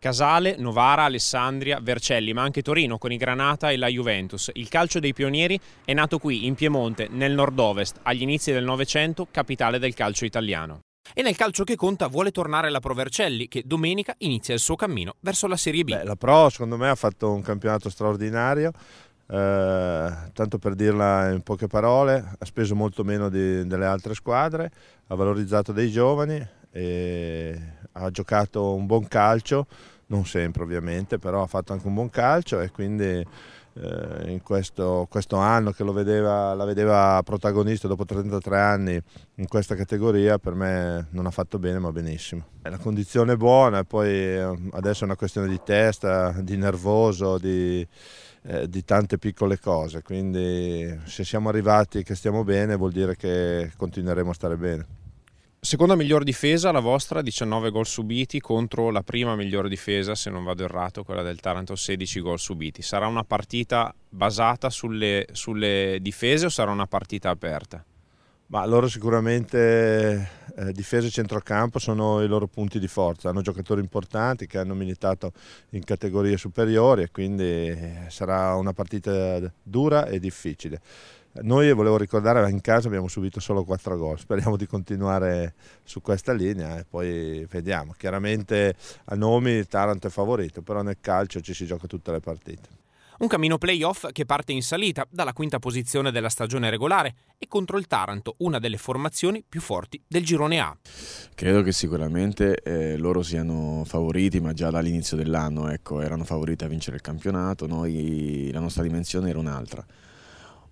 Casale, Novara, Alessandria, Vercelli, ma anche Torino con i Granata e la Juventus. Il calcio dei pionieri è nato qui, in Piemonte, nel nord-ovest, agli inizi del Novecento, capitale del calcio italiano. E nel calcio che conta vuole tornare la Pro Vercelli, che domenica inizia il suo cammino verso la Serie B. Beh, la Pro, secondo me, ha fatto un campionato straordinario. Eh, tanto per dirla in poche parole, ha speso molto meno di, delle altre squadre, ha valorizzato dei giovani e ha giocato un buon calcio, non sempre ovviamente, però ha fatto anche un buon calcio e quindi eh, in questo, questo, anno che vedeva, la vedeva protagonista dopo 33 anni in questa categoria per me non ha fatto bene ma benissimo. La condizione è buona, poi eh, adesso è una questione di testa, di nervoso, di, eh, di tante piccole cose, quindi se siamo arrivati e che stiamo bene vuol dire che continueremo a stare bene. Seconda miglior difesa, la vostra, 19 gol subiti contro la prima miglior difesa, se non vado errato, quella del Taranto, 16 gol subiti. Sarà una partita basata sulle, sulle difese o sarà una partita aperta? Ma loro sicuramente eh, difesa e centrocampo sono i loro punti di forza, hanno giocatori importanti che hanno militato in categorie superiori e quindi eh, sarà una partita dura e difficile. Noi, volevo ricordare, in casa abbiamo subito solo 4 gol, speriamo di continuare su questa linea e poi vediamo. Chiaramente a nomi il Taranto è favorito, però nel calcio ci si gioca tutte le partite. Un cammino playoff che parte in salita dalla quinta posizione della stagione regolare e contro il Taranto, una delle formazioni più forti del girone A. Credo che sicuramente eh, loro siano favoriti, ma già dall'inizio dell'anno ecco, erano favoriti a vincere il campionato, noi la nostra dimensione era un'altra.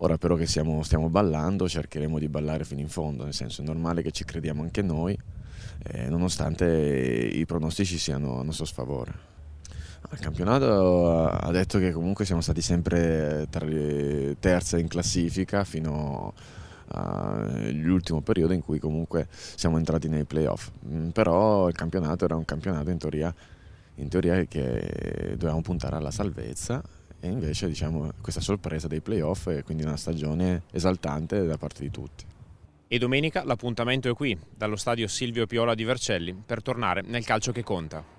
Ora però che siamo, stiamo ballando cercheremo di ballare fino in fondo, nel senso è normale che ci crediamo anche noi, eh, nonostante i pronostici siano a nostro sfavore. Ah, il campionato ha detto che comunque siamo stati sempre eh, tra le terze in classifica fino all'ultimo periodo in cui comunque siamo entrati nei playoff. Mm, però il campionato era un campionato in teoria, in teoria che dovevamo puntare alla salvezza e invece diciamo, questa sorpresa dei playoff e quindi una stagione esaltante da parte di tutti. E domenica l'appuntamento è qui, dallo stadio Silvio Piola di Vercelli, per tornare nel calcio che conta.